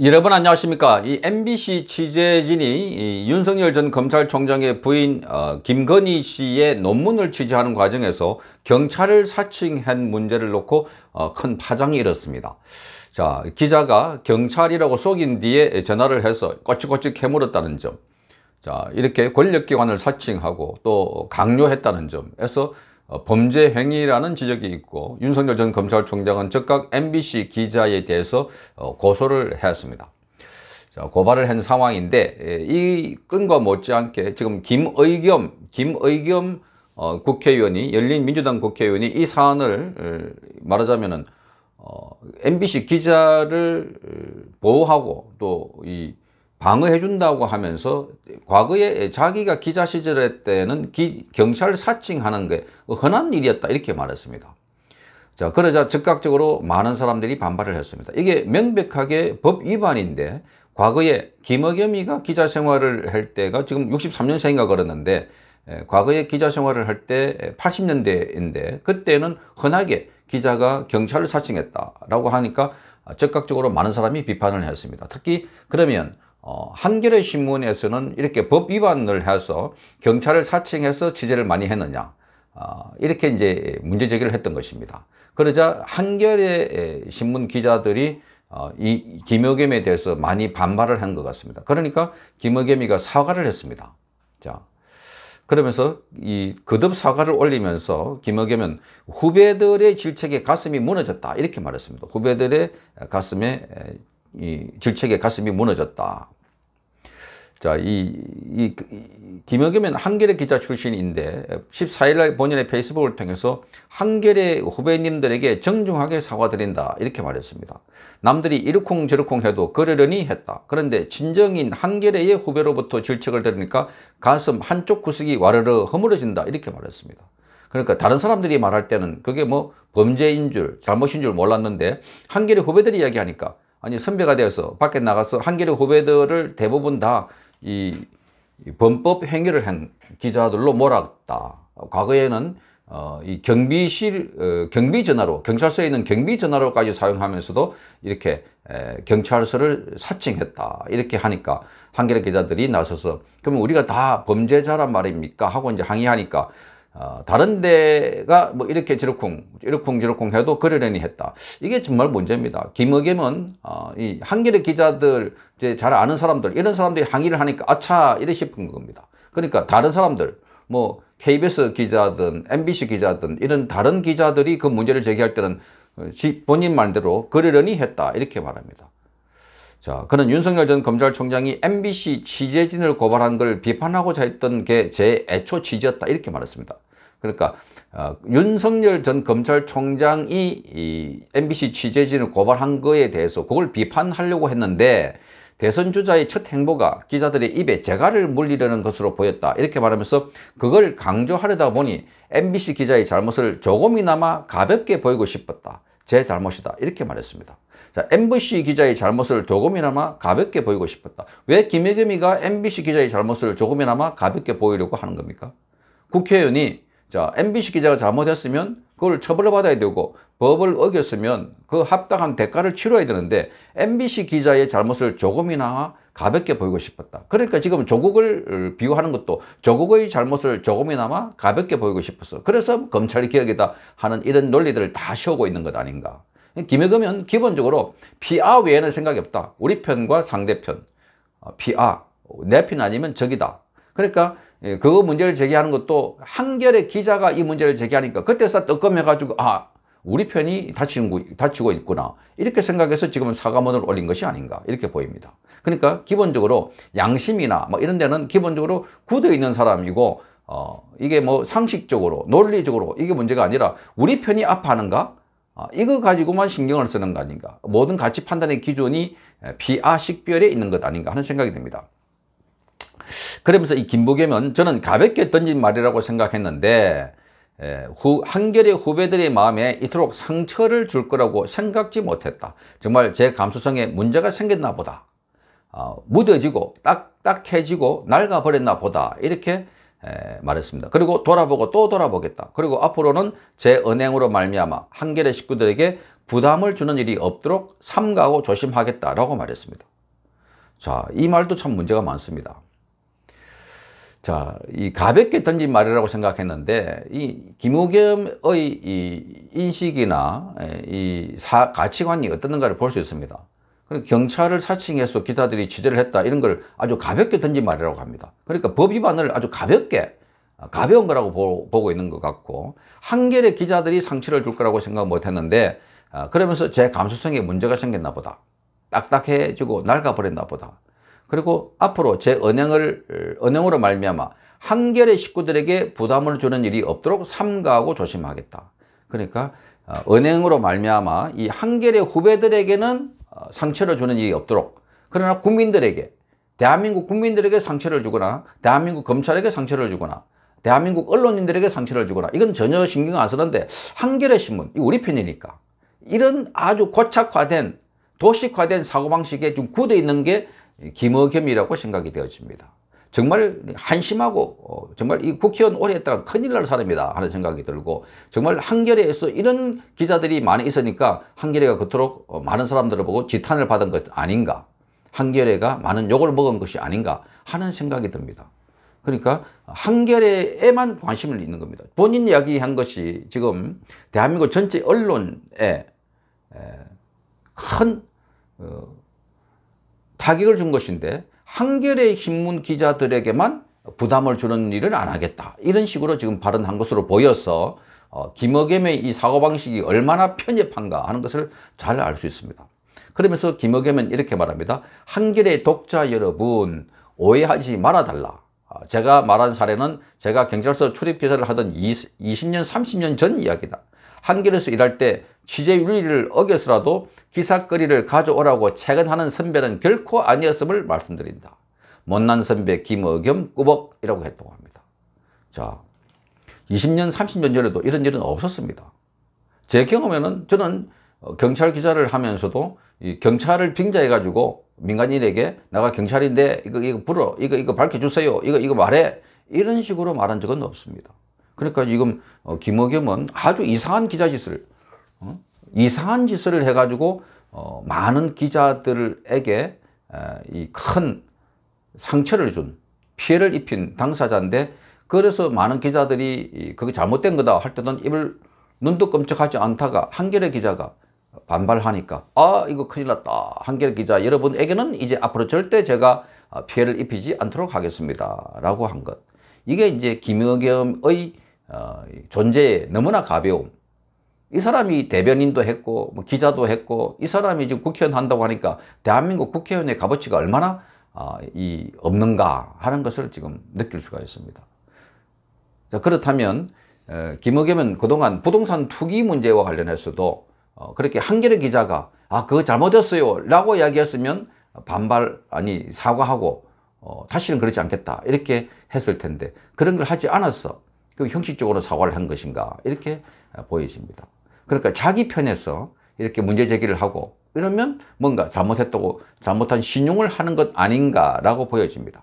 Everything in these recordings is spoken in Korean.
여러분 안녕하십니까 이 MBC 취재진이 이 윤석열 전 검찰총장의 부인 어, 김건희 씨의 논문을 취재하는 과정에서 경찰을 사칭한 문제를 놓고 어, 큰 파장이 일었습니다 자 기자가 경찰이라고 속인 뒤에 전화를 해서 꼬치꼬치 캐물었다는 점자 이렇게 권력기관을 사칭하고 또 강요했다는 점에서 어, 범죄 행위라는 지적이 있고 윤석열 전 검찰총장은 즉각 MBC 기자에 대해서 어, 고소를 했습니다. 고발을 한 상황인데 이 끈과 못지않게 지금 김의겸 김의겸 어, 국회의원이 열린민주당 국회의원이 이 사안을 말하자면은 MBC 기자를 보호하고 또이 방어해준다고 하면서 과거에 자기가 기자 시절 때는 기, 경찰 사칭하는 게 흔한 일이었다 이렇게 말했습니다. 자 그러자 즉각적으로 많은 사람들이 반발을 했습니다. 이게 명백하게 법 위반인데 과거에 김어겸이가 기자 생활을 할 때가 지금 63년생인가 그러는데 예, 과거에 기자 생활을 할 때 80년대인데 그때는 흔하게 기자가 경찰을 사칭했다라고 하니까 즉각적으로 많은 사람이 비판을 했습니다. 특히 그러면 어, 한겨레 신문에서는 이렇게 법 위반을 해서 경찰을 사칭해서 취재를 많이 했느냐 어, 이렇게 이제 문제 제기를 했던 것입니다. 그러자 한겨레 신문 기자들이 어, 이 김여겸에 대해서 많이 반발을 한 것 같습니다. 그러니까 김여겸이가 사과를 했습니다. 자. 그러면서 이 거듭 사과를 올리면서 김여겸은 후배들의 질책에 가슴이 무너졌다 이렇게 말했습니다. 후배들의 가슴에 이 질책에 가슴이 무너졌다. 자, 이, 이, 그, 김여겸은 한겨레 기자 출신인데 14일날 본인의 페이스북을 통해서 한겨레 후배님들에게 정중하게 사과드린다 이렇게 말했습니다. 남들이 이르쿵 저르쿵 해도 그러려니 했다. 그런데 진정인 한겨레의 후배로부터 질책을 들으니까 가슴 한쪽 구석이 와르르 허물어진다 이렇게 말했습니다. 그러니까 다른 사람들이 말할 때는 그게 뭐 범죄인 줄 잘못인 줄 몰랐는데 한겨레 후배들이 이야기하니까 아니 선배가 되어서 밖에 나가서 한겨레 후배들을 대부분 다이 범법 행위를 한 기자들로 몰았다. 과거에는 어, 이 경비실, 어, 경비 전화로, 경찰서에 있는 경비 전화로까지 사용하면서도 이렇게 에, 경찰서를 사칭했다. 이렇게 하니까 한겨레 기자들이 나서서, 그러면 우리가 다 범죄자란 말입니까? 하고 이제 항의하니까 어, 다른 데가 뭐 이렇게 지르쿵, 지르쿵, 지르쿵 해도 그러려니 했다. 이게 정말 문제입니다. 김의겸은, 어, 이 한겨레 기자들, 이제 잘 아는 사람들, 이런 사람들이 항의를 하니까 아차, 이래 싶은 겁니다. 그러니까 다른 사람들, 뭐, KBS 기자든, MBC 기자든, 이런 다른 기자들이 그 문제를 제기할 때는 어, 본인 말대로 그러려니 했다. 이렇게 말합니다. 자, 그는 윤석열 전 검찰총장이 MBC 취재진을 고발한 걸 비판하고자 했던 게 제 애초 취지였다 이렇게 말했습니다. 그러니까 어, 윤석열 전 검찰총장이 이 MBC 취재진을 고발한 거에 대해서 그걸 비판하려고 했는데 대선 주자의 첫 행보가 기자들의 입에 재갈을 물리려는 것으로 보였다 이렇게 말하면서 그걸 강조하려다 보니 MBC 기자의 잘못을 조금이나마 가볍게 보이고 싶었다 제 잘못이다 이렇게 말했습니다. 자, MBC 기자의 잘못을 조금이나마 가볍게 보이고 싶었다. 왜 김혜겸이가 MBC 기자의 잘못을 조금이나마 가볍게 보이려고 하는 겁니까? 국회의원이 자, MBC 기자가 잘못했으면 그걸 처벌을 받아야 되고 법을 어겼으면 그 합당한 대가를 치러야 되는데 MBC 기자의 잘못을 조금이나마 가볍게 보이고 싶었다. 그러니까 지금 조국을 비유하는 것도 조국의 잘못을 조금이나마 가볍게 보이고 싶었어. 그래서 검찰 개혁이다 하는 이런 논리들을 다 세우고 있는 것 아닌가. 김해금은 기본적으로 피아 외에는 생각이 없다. 우리 편과 상대편, 어, 피아, 내 편 아니면 적이다. 그러니까 예, 그 문제를 제기하는 것도 한결의 기자가 이 문제를 제기하니까 그때서 뜨끔해가지고 아 우리 편이 다치고, 다치고 있구나 이렇게 생각해서 지금 은 사과문을 올린 것이 아닌가 이렇게 보입니다. 그러니까 기본적으로 양심이나 뭐 이런 데는 기본적으로 굳어 있는 사람이고 어, 이게 뭐 상식적으로 논리적으로 이게 문제가 아니라 우리 편이 아파하는가 아, 이거 가지고만 신경을 쓰는 거 아닌가 모든 가치 판단의 기준이 비아 식별에 있는 것 아닌가 하는 생각이 듭니다 그러면서 이 김부겸은 저는 가볍게 던진 말이라고 생각했는데 후, 한결의 후배들의 마음에 이토록 상처를 줄 거라고 생각지 못했다 정말 제 감수성에 문제가 생겼나 보다 어, 무뎌지고 딱딱해지고 낡아버렸나 보다 이렇게 말했습니다. 그리고 돌아보고 또 돌아보겠다. 그리고 앞으로는 제 은행으로 말미암아 한결의 식구들에게 부담을 주는 일이 없도록 삼가고 조심하겠다라고 말했습니다. 자, 이 말도 참 문제가 많습니다. 자, 이 가볍게 던진 말이라고 생각했는데 이 김우겸의 이 인식이나 이 사, 가치관이 어떤가를 볼 수 있습니다. 그 경찰을 사칭해서 기자들이 취재를 했다 이런 걸 아주 가볍게 던진 말이라고 합니다. 그러니까 법 위반을 아주 가볍게 가벼운 거라고 보, 고 있는 것 같고 한결의 기자들이 상처를 줄 거라고 생각 못 했는데 아, 그러면서 제 감수성에 문제가 생겼나 보다. 딱딱해지고 낡아버렸나 보다. 그리고 앞으로 제은행을은행으로 말미암아 한결의 식구들에게 부담을 주는 일이 없도록 삼가하고 조심하겠다. 그러니까 은행으로 아, 말미암아 이 한결의 후배들에게는 어, 상처를 주는 일이 없도록 그러나 국민들에게 대한민국 국민들에게 상처를 주거나 대한민국 검찰에게 상처를 주거나 대한민국 언론인들에게 상처를 주거나 이건 전혀 신경 안 쓰는데 한겨레 신문 우리 편이니까 이런 아주 고착화된 도식화된 사고방식에 좀 굳어 있는 게 김어겸이라고 생각이 되어집니다. 정말 한심하고 어, 정말 이 국회의원 오래 했다가 큰일 날 사람이다 하는 생각이 들고 정말 한겨레에서 이런 기자들이 많이 있으니까 한겨레가 그토록 어, 많은 사람들을 보고 지탄을 받은 것 아닌가 한겨레가 많은 욕을 먹은 것이 아닌가 하는 생각이 듭니다. 그러니까 한겨레에만 관심을 있는 겁니다. 본인 이야기한 것이 지금 대한민국 전체 언론에 큰 어, 타격을 준 것인데 한겨레 신문 기자들에게만 부담을 주는 일을 안 하겠다. 이런 식으로 지금 발언한 것으로 보여서 어, 김어겸의 이 사고방식이 얼마나 편협한가 하는 것을 잘 알 수 있습니다. 그러면서 김어겸은 이렇게 말합니다. 한겨레 독자 여러분 오해하지 말아달라. 아, 제가 말한 사례는 제가 경찰서 출입기사를 하던 20, 20년, 30년 전 이야기다. 한길에서 일할 때 취재윤리를 어겨서라도 기사거리를 가져오라고 체근하는 선배는 결코 아니었음을 말씀드린다. 못난 선배 김어겸 꾸벅이라고 했다고 합니다. 자, 20년, 30년 전에도 이런 일은 없었습니다. 제 경험에는 저는 어, 경찰 기자를 하면서도 경찰을 빙자해가지고 민간인에게 나가 경찰인데 이거 이거 불어 이거 이거 밝혀주세요 이거 이거 말해 이런 식으로 말한 적은 없습니다. 그러니까 지금 어, 김어겸은 아주 이상한 기자짓을 어? 이상한 짓을 해가지고 어, 많은 기자들에게 이 큰 상처를 준 피해를 입힌 당사자인데 그래서 많은 기자들이 그게 잘못된 거다 할 때는 입을 눈도 끔찍하지 않다가 한겨레 기자가 반발하니까 아 이거 큰일 났다 한겨레 기자 여러분에게는 이제 앞으로 절대 제가 아, 피해를 입히지 않도록 하겠습니다 라고 한것 이게 이제 김여겸의 어, 존재에 너무나 가벼움. 이 사람이 대변인도 했고 뭐 기자도 했고 이 사람이 지금 국회의원 한다고 하니까 대한민국 국회의원의 값어치가 얼마나 어, 이 없는가 하는 것을 지금 느낄 수가 있습니다. 자, 그렇다면 어, 김의겸은 그동안 부동산 투기 문제와 관련해서도 어, 그렇게 한겨레 기자가 아 그거 잘못했어요 라고 이야기했으면 반발 아니 사과하고 어, 다시는 그러지 않겠다 이렇게 했을 텐데 그런 걸 하지 않았어 그 형식적으로 사과를 한 것인가 이렇게 보여집니다. 그러니까 자기 편에서 이렇게 문제 제기를 하고 이러면 뭔가 잘못했다고 잘못한 신용을 하는 것 아닌가라고 보여집니다.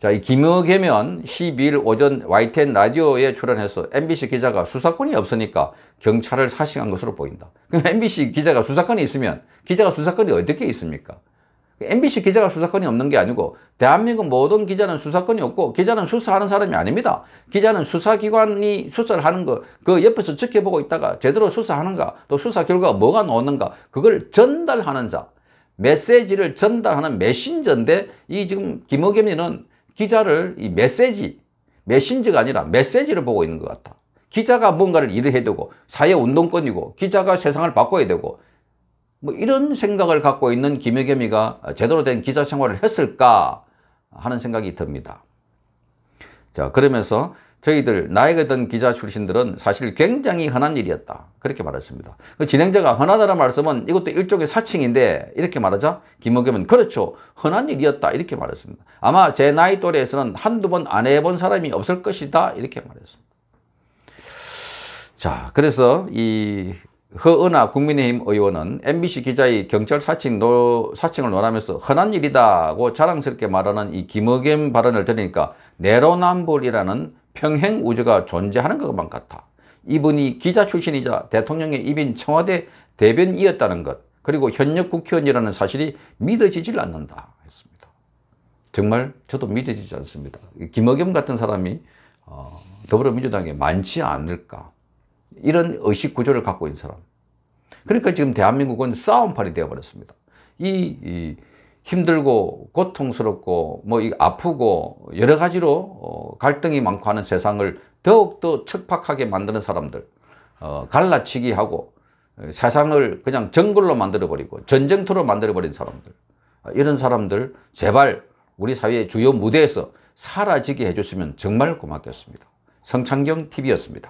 자, 이 김의겸은 12일 오전 YTN 라디오에 출연해서 MBC 기자가 수사권이 없으니까 경찰을 사칭한 것으로 보인다. 그럼 MBC 기자가 수사권이 있으면 기자가 수사권이 어떻게 있습니까? MBC 기자가 수사권이 없는 게 아니고 대한민국 모든 기자는 수사권이 없고 기자는 수사하는 사람이 아닙니다. 기자는 수사기관이 수사를 하는 거 그 옆에서 지켜보고 있다가 제대로 수사하는가 또 수사 결과가 뭐가 나오는가 그걸 전달하는 자 메시지를 전달하는 메신저인데 이 지금 김어겸이는 기자를 이 메시지 메신저가 아니라 메시지를 보고 있는 것 같다. 기자가 뭔가를 일을 해야 되고 사회운동권이고 기자가 세상을 바꿔야 되고 뭐 이런 생각을 갖고 있는 김혜겸이가 제대로 된 기자 생활을 했을까 하는 생각이 듭니다. 자 그러면서 저희들 나이가 든 기자 출신들은 사실 굉장히 흔한 일이었다. 그렇게 말했습니다. 그 진행자가 흔하다는 말씀은 이것도 일종의 사칭인데 이렇게 말하자 김호겸은 그렇죠. 흔한 일이었다. 이렇게 말했습니다. 아마 제 나이 또래에서는 한두 번 안 해본 사람이 없을 것이다. 이렇게 말했습니다. 자, 그래서 이 허은하 국민의힘 의원은 MBC 기자의 경찰 사칭 노, 사칭을 논하면서 흔한 일이다고 자랑스럽게 말하는 이 김어겸 발언을 들으니까 내로남불이라는 평행 우주가 존재하는 것만 같아. 이분이 기자 출신이자 대통령의 입인 청와대 대변이었다는 것 그리고 현역 국회의원이라는 사실이 믿어지질 않는다 했습니다. 정말 저도 믿어지지 않습니다. 김어겸 같은 사람이 어, 더불어민주당에 많지 않을까 이런 의식 구조를 갖고 있는 사람. 그러니까 지금 대한민국은 싸움판이 되어버렸습니다. 이, 이 힘들고 고통스럽고 뭐 이 아프고 여러 가지로 어, 갈등이 많고 하는 세상을 더욱더 척박하게 만드는 사람들 어, 갈라치기 하고 어, 세상을 그냥 정글로 만들어버리고 전쟁터로 만들어버린 사람들 어, 이런 사람들 제발 우리 사회의 주요 무대에서 사라지게 해줬으면 정말 고맙겠습니다. 성창경 TV였습니다.